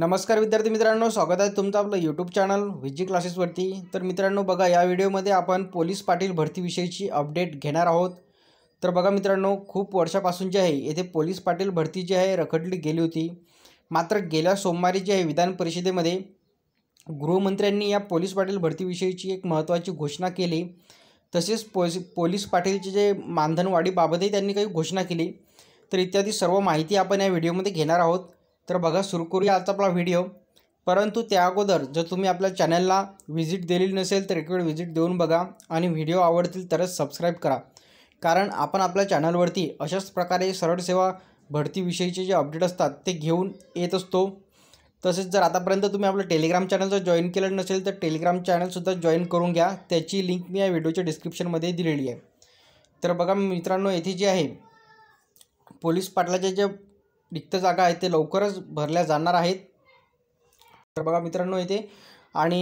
नमस्कार विद्यार्थी मित्रांनो स्वागत आहे तुमचं आपलं यूट्यूब चॅनल व्हिजी क्लासेसवरती तर मित्रांनो बघा या व्हिडिओमध्ये आपण पोलीस पाटील भरतीविषयीची अपडेट घेणार आहोत तर बघा मित्रांनो खूप वर्षापासून जे आहे येथे पोलीस पाटील भरती जी आहे रखडली गेली होती मात्र गेल्या सोमवारी जी आहे विधान परिषदेमध्ये गृहमंत्र्यांनी या पोलीस पाटील भरतीविषयीची एक महत्त्वाची घोषणा केली तसेच पोलीस पोलीस पाटीलचे जे मानधनवाढीबाबतही त्यांनी काही घोषणा केली तर इत्यादी सर्व माहिती आपण या व्हिडिओमध्ये घेणार आहोत तर बघा सुरू करूया आज आपला व्हिडिओ परंतु त्या अगोदर जर तुम्ही आपल्या चॅनलला व्हिजिट दिलेली नसेल तर एक वेळ व्हिजिट देऊन बघा आणि व्हिडिओ आवडतील तरच सबस्क्राईब करा कारण आपण आपल्या चॅनलवरती अशाच प्रकारे सरळ सेवा भरतीविषयीचे जे अपडेट असतात ते घेऊन येत असतो तसेच जर आतापर्यंत तुम्ही आपलं टेलिग्राम चॅनल जर जॉईन केलं नसेल तर टेलिग्राम चॅनलसुद्धा जॉईन करून घ्या त्याची लिंक मी या व्हिडिओच्या डिस्क्रिप्शनमध्ये दिलेली आहे तर बघा मित्रांनो येथे जे आहे पोलीस पाटलाच्या जे रिक्त जागा आहेत ते लवकरच भरल्या जाणार आहेत तर बघा मित्रांनो इथे आणि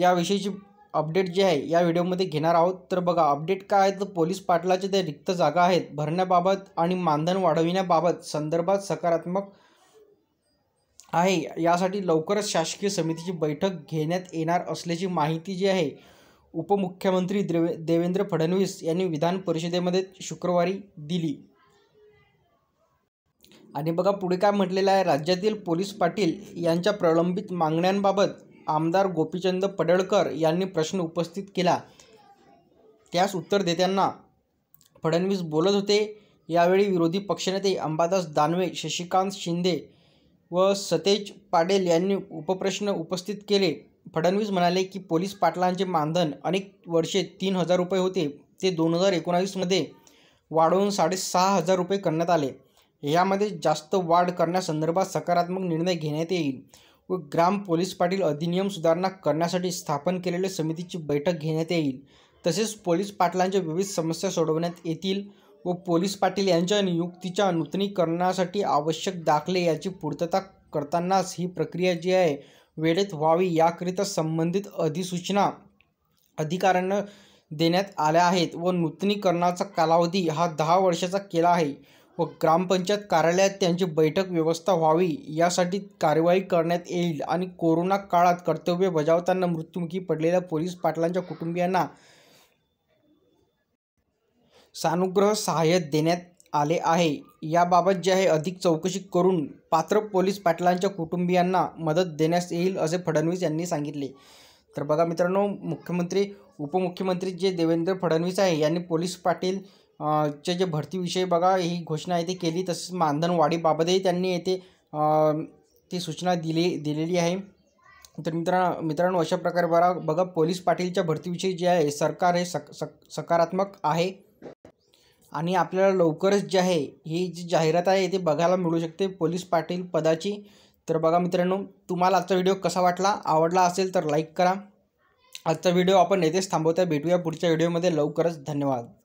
याविषयीची अपडेट जे आहे या व्हिडिओमध्ये घेणार आहोत तर बघा अपडेट काय आहे तर पोलीस पाटलाचे ते रिक्त जागा आहेत भरण्याबाबत आणि मानधन वाढविण्याबाबत संदर्भात सकारात्मक आहे यासाठी लवकरच शासकीय समितीची बैठक घेण्यात येणार असल्याची माहिती जी आहे उपमुख्यमंत्री देवे देवेंद्र फडणवीस यांनी विधान परिषदेमध्ये शुक्रवारी दिली आणि बघा पुढे काय म्हटलेलं आहे राज्यातील पोलीस पाटील यांच्या प्रलंबित मागण्यांबाबत आमदार गोपीचंद पडळकर यांनी प्रश्न उपस्थित केला त्यास उत्तर देताना फडणवीस बोलत होते यावेळी विरोधी पक्षनेते अंबादास दानवे शशिकांत शिंदे व सतेज पाडेल यांनी उपप्रश्न उपस्थित केले फडणवीस म्हणाले की पोलीस पाटलांचे मानधन अनेक वर्षे तीन हजार रुपये होते ते दोन हजार एकोणावीसमध्ये वाढवून साडेसहा हजार रुपये करण्यात आले यामध्ये जास्त वाढ करण्यासंदर्भात सकारात्मक निर्णय घेण्यात येईल व ग्राम पोलीस पाटील अधिनियम सुधारणा करण्यासाठी स्थापन केलेल्या समितीची बैठक घेण्यात येईल तसेच पोलीस पाटलांच्या विविध समस्या सोडवण्यात येतील व पोलीस पाटील यांच्या नियुक्तीच्या नूतनीकरणासाठी आवश्यक दाखले याची पूर्तता करतानाच ही प्रक्रिया जी आहे वेळेत व्हावी याकरिता संबंधित अधिसूचना अधिकाऱ्यांना देण्यात आल्या आहेत व नूतनीकरणाचा कालावधी हा दहा वर्षाचा केला आहे व ग्रामपंचायत कार्यालयात त्यांची बैठक व्यवस्था व्हावी यासाठी कार्यवाही करण्यात येईल आणि कोरोना काळात कर्तव्य बजावताना मृत्युमुखी पडलेल्या पोलीस पाटलांच्या कुटुंबियांना सानुग्रह सहाय्य देण्यात आले आहे याबाबत जे आहे अधिक चौकशी करून पात्र पोलीस पाटलांच्या कुटुंबियांना मदत देण्यास येईल असे फडणवीस यांनी सांगितले तर बघा मित्रांनो मुख्यमंत्री उपमुख्यमंत्री जे देवेंद्र फडणवीस आहे यांनी पोलीस पाटील चे जे भरतीविषयी बघा ही घोषणा येथे केली तसेच मानधनवाढीबाबतही त्यांनी येथे ती सूचना दिली दिलेली आहे तर मित्रां मित्रांनो अशा प्रकारे बघा बघा पोलीस पाटीलच्या भरतीविषयी जे आहे सरकार हे सक सक सकारात्मक आहे आणि आपल्याला लवकरच जे आहे ही जी जाहिरात आहे ते बघायला मिळू शकते पोलीस पाटील पदाची तर बघा मित्रांनो तुम्हाला आजचा व्हिडिओ कसा वाटला आवडला असेल तर लाईक करा आजचा व्हिडिओ आपण येथेच थांबवता भेटूया पुढच्या व्हिडिओमध्ये लवकरच धन्यवाद